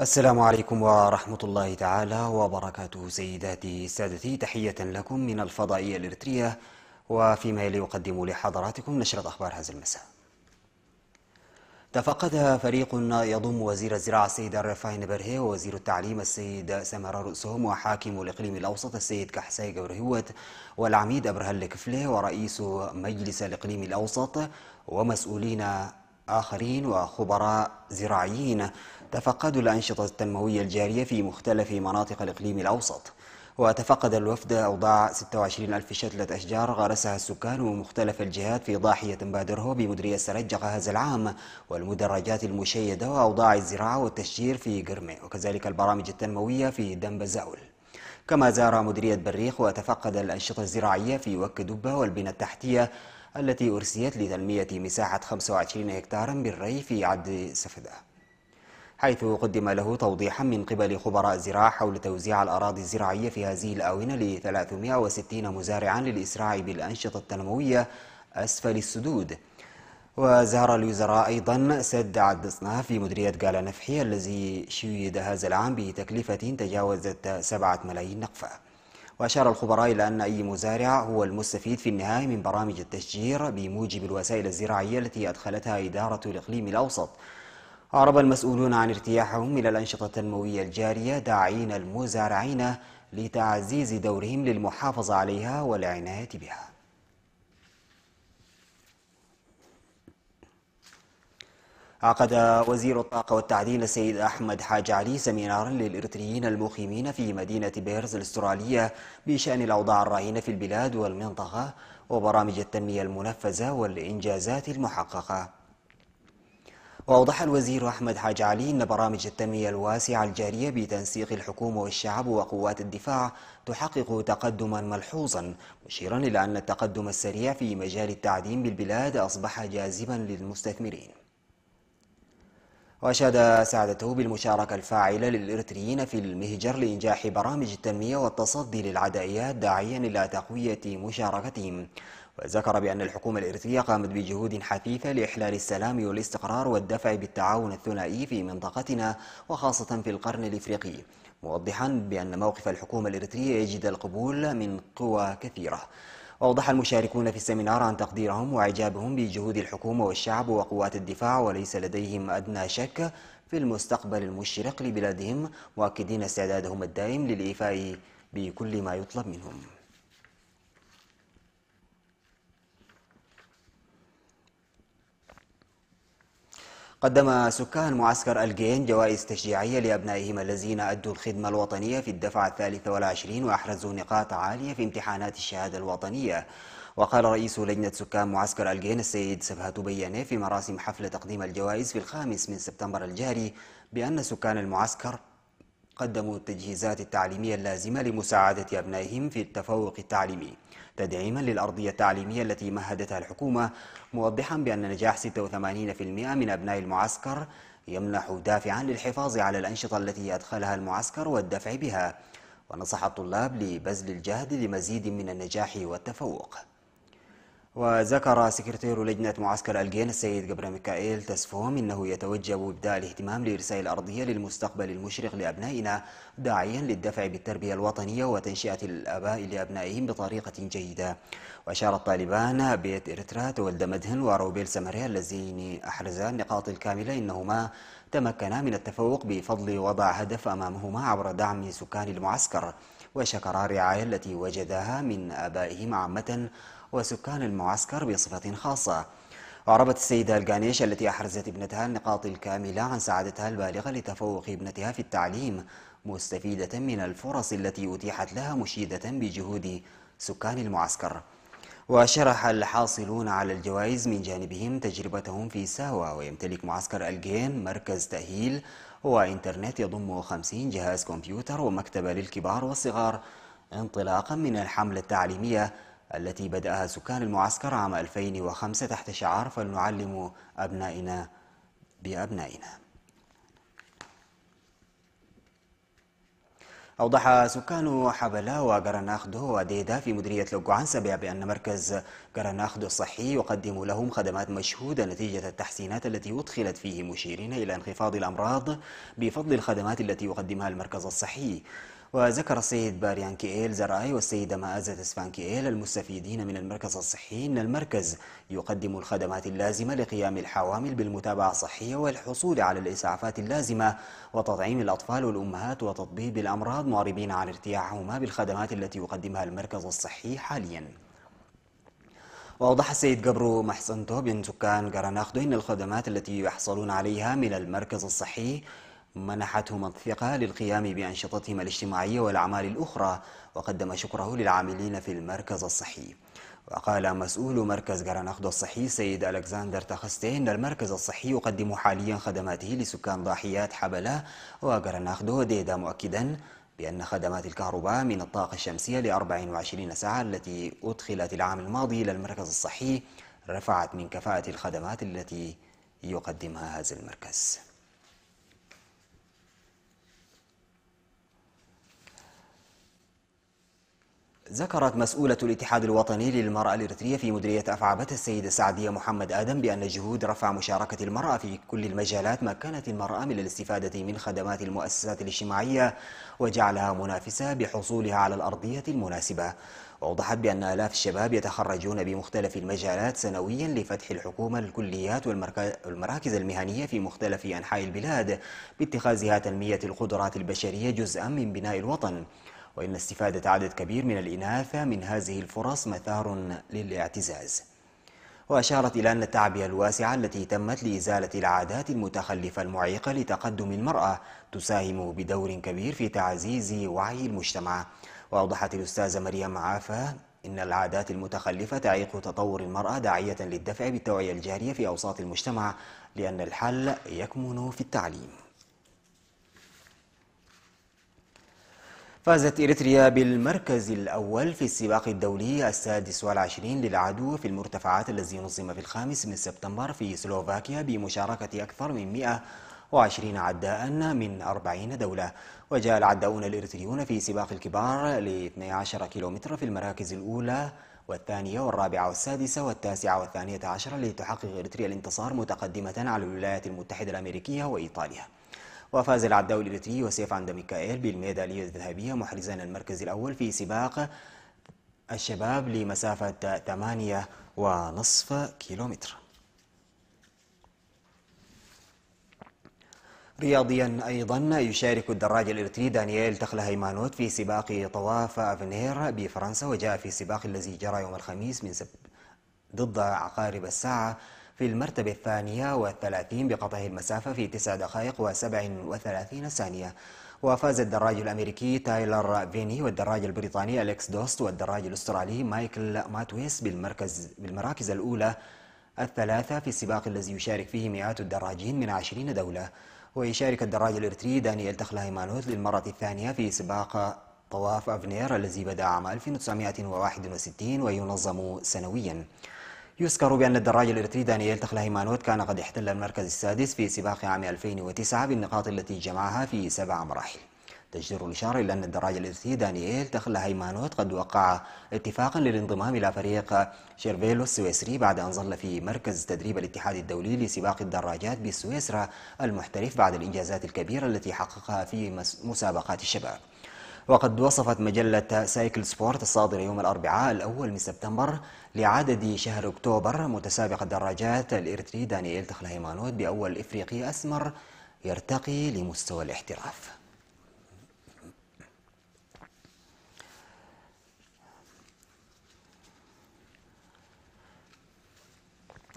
السلام عليكم ورحمة الله تعالى وبركاته سيداتي سادتي تحية لكم من الفضائية الإرترية وفيما يلي أقدم لحضراتكم نشرة أخبار هذا المساء تفقد فريق يضم وزير الزراعة السيد الرفاين برهي ووزير التعليم السيد سمر رؤسهم وحاكم الإقليم الأوسط السيد كحساي جبرهوت والعميد أبرهل الكفلي ورئيس مجلس الإقليم الأوسط ومسؤولين آخرين وخبراء زراعيين تفقدوا الأنشطة التنموية الجارية في مختلف مناطق الإقليم الأوسط وتفقد الوفد أوضاع 26 ألف شتلة أشجار غرسها السكان ومختلف الجهات في ضاحية بادره بمدرية سرجق هذا العام والمدرجات المشيدة وأوضاع الزراعة والتشجير في قرمة وكذلك البرامج التنموية في دنب زاول كما زار مدرية بريخ وتفقد الأنشطة الزراعية في وك دبة والبنى التحتية التي أرسيت لتنمية مساحة 25 هكتارا بالري في عد سفده حيث قدم له توضيحا من قبل خبراء زراعة حول توزيع الأراضي الزراعية في هذه الآونة ل 360 مزارعا للإسراع بالأنشطة التنموية أسفل السدود وزار الوزراء أيضا سد عد في مديرية قال نفحي الذي شيد هذا العام بتكلفة تجاوزت سبعة ملايين نقفة وأشار الخبراء إلى أن أي مزارع هو المستفيد في النهاية من برامج التشجير بموجب الوسائل الزراعية التي أدخلتها إدارة الإقليم الأوسط أعرب المسؤولون عن ارتياحهم إلى الأنشطة التنموية الجارية داعين المزارعين لتعزيز دورهم للمحافظة عليها والعناية بها عقد وزير الطاقة والتعدين السيد أحمد حاج علي سمينارا للإرتريين المقيمين في مدينة بيرز الأسترالية بشأن الأوضاع الراهنة في البلاد والمنطقة وبرامج التنمية المنفذة والإنجازات المحققة وأوضح الوزير أحمد حاج علي أن برامج التنمية الواسعة الجارية بتنسيق الحكومة والشعب وقوات الدفاع تحقق تقدما ملحوظا مشيرا إلى أن التقدم السريع في مجال التعدين بالبلاد أصبح جاذبا للمستثمرين وأشاد سعادته بالمشاركة الفاعلة للإرتريين في المهجر لإنجاح برامج التنمية والتصدي للعدائيات داعيا إلى تقوية مشاركتهم وذكر بأن الحكومة الإرثية قامت بجهود حثيثة لإحلال السلام والاستقرار والدفع بالتعاون الثنائي في منطقتنا وخاصة في القرن الإفريقي موضحا بأن موقف الحكومة الإرثية يجد القبول من قوى كثيرة أوضح المشاركون في السمينار عن تقديرهم وإعجابهم بجهود الحكومة والشعب وقوات الدفاع وليس لديهم أدنى شك في المستقبل المشرق لبلادهم مؤكدين استعدادهم الدائم للإيفاء بكل ما يطلب منهم قدم سكان معسكر الجين جوائز تشجيعية لأبنائهم الذين أدوا الخدمة الوطنية في الدفعة الثالثة والعشرين وأحرزوا نقاط عالية في امتحانات الشهادة الوطنية وقال رئيس لجنة سكان معسكر الجين السيد سبهة بياني في مراسم حفل تقديم الجوائز في الخامس من سبتمبر الجاري بأن سكان المعسكر قدموا التجهيزات التعليمية اللازمة لمساعدة أبنائهم في التفوق التعليمي تدعيما للأرضية التعليمية التي مهدتها الحكومة موضحا بأن نجاح 86% من أبناء المعسكر يمنح دافعا للحفاظ على الأنشطة التي أدخلها المعسكر والدفع بها ونصح الطلاب لبذل الجهد لمزيد من النجاح والتفوق وذكر سكرتير لجنة معسكر الجين السيد جبر ميكائيل تسفهم إنه يتوجب إبداء الاهتمام لإرساء الأرضية للمستقبل المشرق لأبنائنا داعيا للدفع بالتربية الوطنية وتنشئة الآباء لأبنائهم بطريقة جيدة وأشار الطالبان بيت إرترات والدمدهن مدهن وروبيل سمريا اللذين أحرزا النقاط الكاملة إنهما تمكنا من التفوق بفضل وضع هدف أمامهما عبر دعم سكان المعسكر وشكر الرعاية التي وجدها من آبائهم عامة وسكان المعسكر بصفة خاصة أعربت السيدة القانيش التي أحرزت ابنتها النقاط الكاملة عن سعادتها البالغة لتفوق ابنتها في التعليم مستفيدة من الفرص التي أتيحت لها مشيدة بجهود سكان المعسكر وشرح الحاصلون على الجوائز من جانبهم تجربتهم في ساوا ويمتلك معسكر الجين مركز تأهيل وإنترنت يضم 50 جهاز كمبيوتر ومكتبة للكبار والصغار انطلاقا من الحملة التعليمية التي بدأها سكان المعسكر عام 2005 تحت شعار فلنعلم أبنائنا بأبنائنا أوضح سكان حبلة وغراناخدو وديدا في مديرية لوجوعنسبع بأن مركز غراناخدو الصحي يقدم لهم خدمات مشهودة نتيجة التحسينات التي أدخلت فيه مشيرين إلى انخفاض الأمراض بفضل الخدمات التي يقدمها المركز الصحي وذكر السيد باريان كييل زرعي والسيدة مآزة اسفان كييل المستفيدين من المركز الصحي إن المركز يقدم الخدمات اللازمة لقيام الحوامل بالمتابعة الصحية والحصول على الإسعافات اللازمة وتطعيم الأطفال والأمهات وتطبيب الأمراض معربين عن ارتياحهما بالخدمات التي يقدمها المركز الصحي حالياً وأوضح السيد جبرو محسنتو بن سكان جراناخدو أن الخدمات التي يحصلون عليها من المركز الصحي منحتهما الثقة للقيام بأنشطتهما الاجتماعية والأعمال الأخرى وقدم شكره للعاملين في المركز الصحي وقال مسؤول مركز جرانخدو الصحي سيد ألكسندر تخستي أن المركز الصحي يقدم حاليا خدماته لسكان ضاحيات حبلة وجرانخدو ديدا مؤكدا بأن خدمات الكهرباء من الطاقة الشمسية ل 24 ساعة التي أدخلت العام الماضي إلى المركز الصحي رفعت من كفاءة الخدمات التي يقدمها هذا المركز ذكرت مسؤولة الاتحاد الوطني للمرأة الإريترية في مديرية أفعبت السيدة سعدية محمد آدم بأن جهود رفع مشاركة المرأة في كل المجالات مكنت المرأة من الاستفادة من خدمات المؤسسات الاجتماعية وجعلها منافسة بحصولها على الأرضية المناسبة وأوضحت بأن آلاف الشباب يتخرجون بمختلف المجالات سنويا لفتح الحكومة الكليات والمراكز المهنية في مختلف أنحاء البلاد باتخاذها تنمية القدرات البشرية جزءا من بناء الوطن وإن استفادة عدد كبير من الإناث من هذه الفرص مثار للاعتزاز وأشارت إلى أن التعبئة الواسعة التي تمت لإزالة العادات المتخلفة المعيقة لتقدم المرأة تساهم بدور كبير في تعزيز وعي المجتمع وأوضحت الأستاذة مريم عافا إن العادات المتخلفة تعيق تطور المرأة داعية للدفع بالتوعية الجارية في أوساط المجتمع لأن الحل يكمن في التعليم فازت إريتريا بالمركز الأول في السباق الدولي السادس والعشرين للعدو في المرتفعات الذي نظم في الخامس من سبتمبر في سلوفاكيا بمشاركة أكثر من 120 عداء من 40 دولة وجاء العداؤون الإريتريون في سباق الكبار ل 12 كيلومتر في المراكز الأولى والثانية والرابعة والسادسة والتاسعة والثانية عشرة لتحقق إريتريا الانتصار متقدمة على الولايات المتحدة الأمريكية وإيطاليا وفاز العداء الإريتري وسيف عند ميكائيل بالميدالية الذهبية محرزان المركز الأول في سباق الشباب لمسافة ثمانية ونصف كيلومتر رياضيا ايضا يشارك الدراج الاريتري دانييل تخلى هيمانوت في سباق طواف افنير بفرنسا وجاء في السباق الذي جرى يوم الخميس من سب ضد عقارب الساعه في المرتبة الثانية والثلاثين بقطع المسافة في تسع دقائق و37 ثانية وفاز الدراج الأمريكي تايلر فيني والدراج البريطاني أليكس دوست والدراج الأسترالي مايكل ماتويس بالمركز بالمراكز الأولى الثلاثة في السباق الذي يشارك فيه مئات الدراجين من عشرين دولة ويشارك الدراج الإرتري دانيال تخلاهيمانوت للمرة الثانية في سباق طواف أفنير الذي بدأ عام 1961 وينظم سنوياً يذكر بأن الدراج الإرتري دانييل تخلهيمانوت كان قد احتل المركز السادس في سباق عام 2009 بالنقاط التي جمعها في سبع مراحل تجدر الإشارة إلى أن الدراج الإريتري دانييل هيمانوت قد وقع اتفاقا للانضمام إلى فريق شيرفيلو السويسري بعد أن ظل في مركز تدريب الاتحاد الدولي لسباق الدراجات بسويسرا المحترف بعد الإنجازات الكبيرة التي حققها في مسابقات الشباب وقد وصفت مجلة سايكل سبورت الصادرة يوم الأربعاء الأول من سبتمبر لعدد شهر أكتوبر متسابق الدراجات الإرتري دانييل تخلهيمانوت بأول إفريقي أسمر يرتقي لمستوى الاحتراف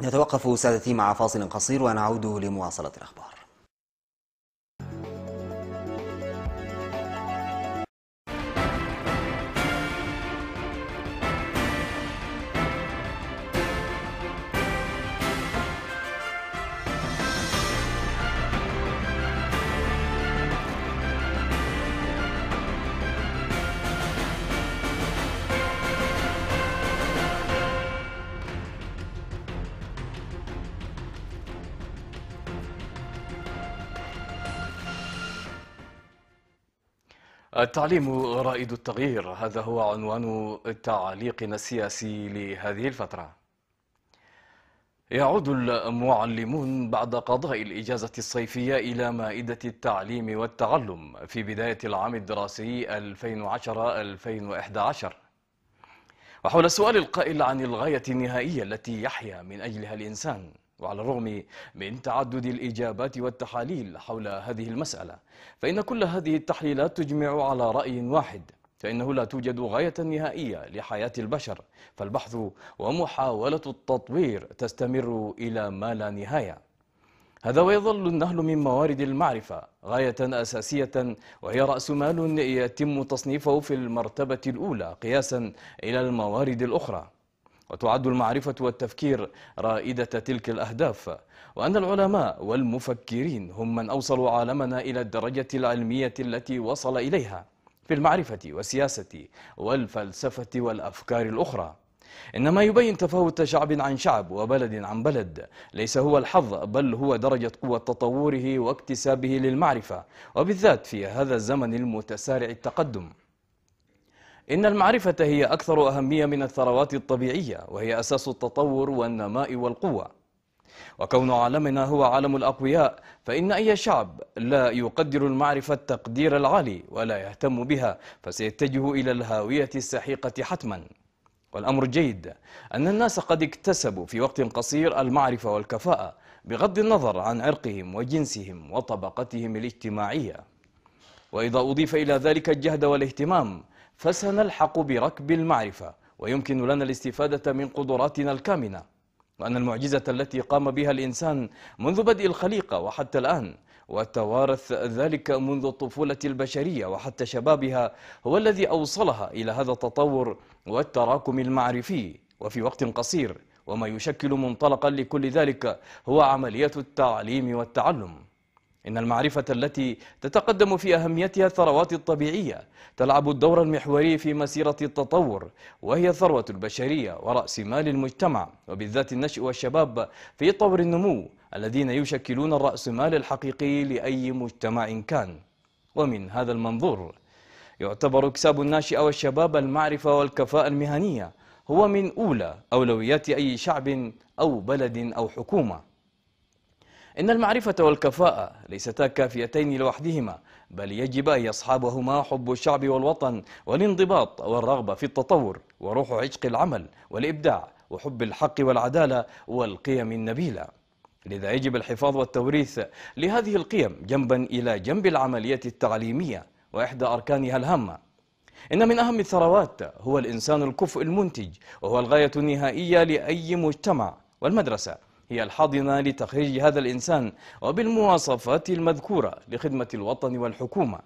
نتوقف سادتي مع فاصل قصير ونعود لمواصلة الأخبار التعليم رائد التغيير هذا هو عنوان تعليقنا السياسي لهذه الفترة يعود المعلمون بعد قضاء الإجازة الصيفية إلى مائدة التعليم والتعلم في بداية العام الدراسي 2010-2011 وحول السؤال القائل عن الغاية النهائية التي يحيا من أجلها الإنسان وعلى الرغم من تعدد الإجابات والتحاليل حول هذه المسألة فإن كل هذه التحليلات تجمع على رأي واحد فإنه لا توجد غاية نهائية لحياة البشر فالبحث ومحاولة التطوير تستمر إلى ما لا نهاية هذا ويظل النهل من موارد المعرفة غاية أساسية وهي رأس مال يتم تصنيفه في المرتبة الأولى قياسا إلى الموارد الأخرى وتعد المعرفة والتفكير رائدة تلك الأهداف وأن العلماء والمفكرين هم من أوصلوا عالمنا إلى الدرجة العلمية التي وصل إليها في المعرفة والسياسة والفلسفة والأفكار الأخرى إنما يبين تفاوت شعب عن شعب وبلد عن بلد ليس هو الحظ بل هو درجة قوة تطوره واكتسابه للمعرفة وبالذات في هذا الزمن المتسارع التقدم إن المعرفة هي أكثر أهمية من الثروات الطبيعية وهي أساس التطور والنماء والقوة وكون عالمنا هو عالم الأقوياء فإن أي شعب لا يقدر المعرفة التقدير العالي ولا يهتم بها فسيتجه إلى الهاوية السحيقة حتما والأمر جيد أن الناس قد اكتسبوا في وقت قصير المعرفة والكفاءة بغض النظر عن عرقهم وجنسهم وطبقتهم الاجتماعية وإذا أضيف إلى ذلك الجهد والاهتمام فسنلحق بركب المعرفة ويمكن لنا الاستفادة من قدراتنا الكامنة وأن المعجزة التي قام بها الإنسان منذ بدء الخليقة وحتى الآن وتوارث ذلك منذ الطفولة البشرية وحتى شبابها هو الذي أوصلها إلى هذا التطور والتراكم المعرفي وفي وقت قصير وما يشكل منطلقا لكل ذلك هو عملية التعليم والتعلم إن المعرفة التي تتقدم في أهميتها الثروات الطبيعية تلعب الدور المحوري في مسيرة التطور وهي ثروة البشرية ورأس مال المجتمع وبالذات النشء والشباب في طور النمو الذين يشكلون الرأس مال الحقيقي لأي مجتمع كان ومن هذا المنظور يعتبر اكساب الناشئ والشباب المعرفة والكفاءة المهنية هو من أولى أولويات أي شعب أو بلد أو حكومة إن المعرفة والكفاءة ليستا كافيتين لوحدهما بل يجب أن يصحبهما حب الشعب والوطن والانضباط والرغبة في التطور وروح عشق العمل والإبداع وحب الحق والعدالة والقيم النبيلة لذا يجب الحفاظ والتوريث لهذه القيم جنبا إلى جنب العملية التعليمية وإحدى أركانها الهامة إن من أهم الثروات هو الإنسان الكفء المنتج وهو الغاية النهائية لأي مجتمع والمدرسة هي الحاضنة لتخريج هذا الإنسان وبالمواصفات المذكورة لخدمة الوطن والحكومة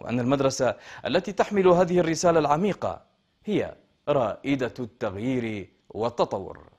وأن المدرسة التي تحمل هذه الرسالة العميقة هي رائدة التغيير والتطور